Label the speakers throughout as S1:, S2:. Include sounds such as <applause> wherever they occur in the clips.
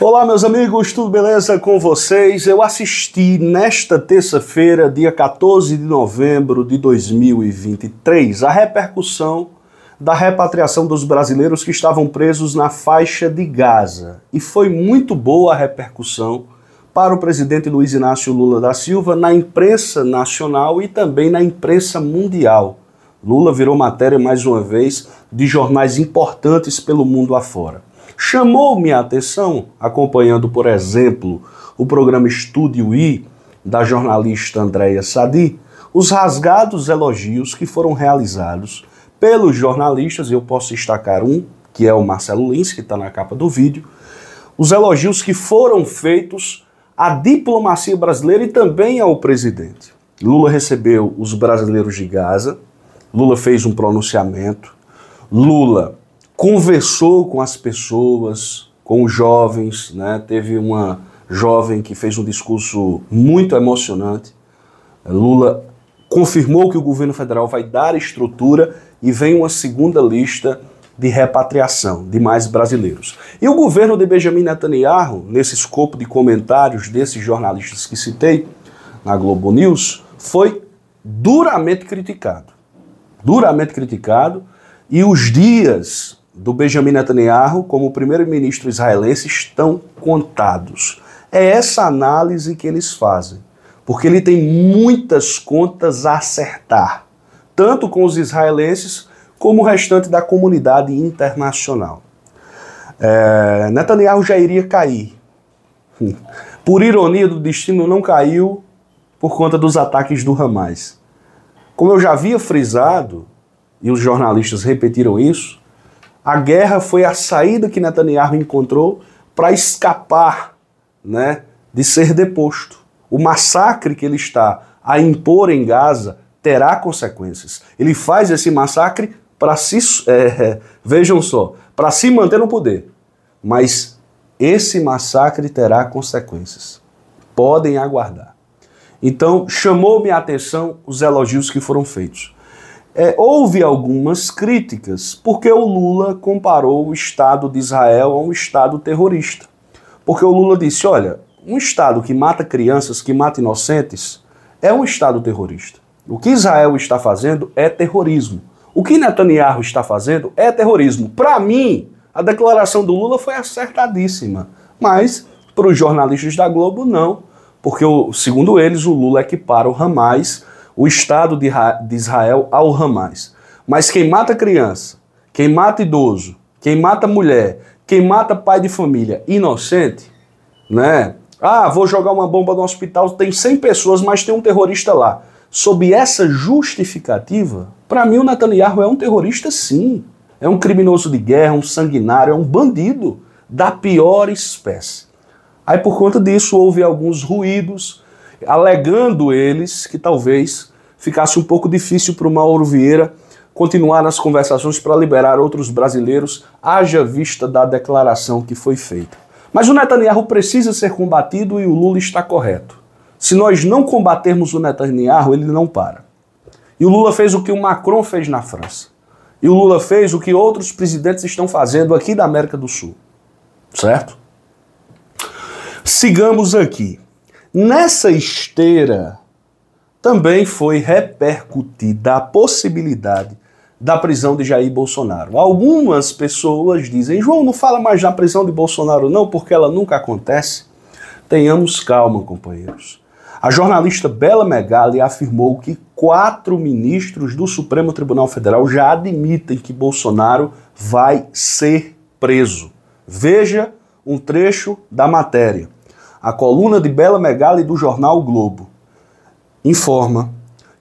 S1: Olá, meus amigos, tudo beleza com vocês? Eu assisti nesta terça-feira, dia 14 de novembro de 2023, a repercussão da repatriação dos brasileiros que estavam presos na faixa de Gaza. E foi muito boa a repercussão para o presidente Luiz Inácio Lula da Silva na imprensa nacional e também na imprensa mundial. Lula virou matéria mais uma vez de jornais importantes pelo mundo afora. Chamou minha atenção, acompanhando, por exemplo, o programa Estúdio I da jornalista Andréia Sadi, os rasgados elogios que foram realizados pelos jornalistas, eu posso destacar um, que é o Marcelo Lins, que está na capa do vídeo, os elogios que foram feitos à diplomacia brasileira e também ao presidente. Lula recebeu os brasileiros de Gaza, Lula fez um pronunciamento, Lula conversou com as pessoas, com os jovens, né? Teve uma jovem que fez um discurso muito emocionante. Lula confirmou que o governo federal vai dar estrutura e vem uma segunda lista de repatriação de mais brasileiros. E o governo de Benjamin Netanyahu, nesse escopo de comentários desses jornalistas que citei na Globo News, foi duramente criticado. Duramente criticado. E os dias do Benjamin Netanyahu como primeiro-ministro israelense estão contados. É essa análise que eles fazem, porque ele tem muitas contas a acertar, tanto com os israelenses como o restante da comunidade internacional. É, Netanyahu já iria cair. <laughs> Por ironia do destino, não caiu por conta dos ataques do Hamas. Como eu já havia frisado, e os jornalistas repetiram isso, a guerra foi a saída que Netanyahu encontrou para escapar né, de ser deposto. O massacre que ele está a impor em Gaza terá consequências. Ele faz esse massacre para se. É, é, vejam só, para se manter no poder. Mas esse massacre terá consequências. Podem aguardar. Então, chamou minha atenção os elogios que foram feitos. É, houve algumas críticas, porque o Lula comparou o Estado de Israel a um Estado terrorista. Porque o Lula disse: olha, um Estado que mata crianças, que mata inocentes, é um Estado terrorista. O que Israel está fazendo é terrorismo. O que Netanyahu está fazendo é terrorismo. Para mim, a declaração do Lula foi acertadíssima. Mas, para os jornalistas da Globo, não. Porque, segundo eles, o Lula equipara o Hamas o Estado de, Israel ao Hamas. Mas quem mata criança, quem mata idoso, quem mata mulher, quem mata pai de família inocente, né? Ah, vou jogar uma bomba no hospital, tem 100 pessoas, mas tem um terrorista lá. Sob essa justificativa, para mim o Netanyahu é um terrorista sim. É um criminoso de guerra, um sanguinário, é um bandido da pior espécie. Aí por conta disso houve alguns ruídos, alegando eles que talvez ficasse um pouco difícil para o Mauro Vieira continuar nas conversações para liberar outros brasileiros, haja vista da declaração que foi feita. Mas o Netanyahu precisa ser combatido e o Lula está correto. Se nós não combatermos o Netanyahu, ele não para. E o Lula fez o que o Macron fez na França. E o Lula fez o que outros presidentes estão fazendo aqui da América do Sul. Certo? Sigamos aqui. Nessa esteira, também foi repercutida a possibilidade da prisão de Jair Bolsonaro. Algumas pessoas dizem: João, não fala mais da prisão de Bolsonaro, não, porque ela nunca acontece. Tenhamos calma, companheiros. A jornalista Bela Megali afirmou que quatro ministros do Supremo Tribunal Federal já admitem que Bolsonaro vai ser preso. Veja um trecho da matéria a coluna de Bela Megali do jornal o Globo, informa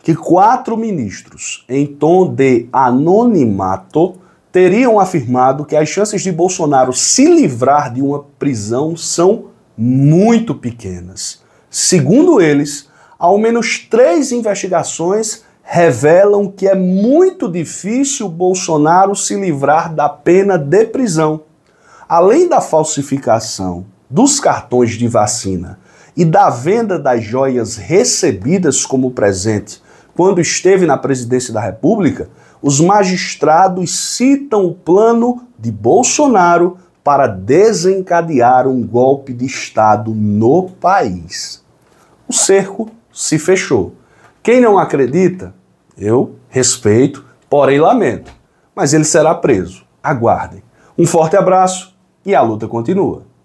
S1: que quatro ministros, em tom de anonimato, teriam afirmado que as chances de Bolsonaro se livrar de uma prisão são muito pequenas. Segundo eles, ao menos três investigações revelam que é muito difícil Bolsonaro se livrar da pena de prisão. Além da falsificação dos cartões de vacina e da venda das joias recebidas como presente quando esteve na presidência da República, os magistrados citam o plano de Bolsonaro para desencadear um golpe de Estado no país. O cerco se fechou. Quem não acredita, eu respeito, porém lamento, mas ele será preso. Aguardem. Um forte abraço e a luta continua.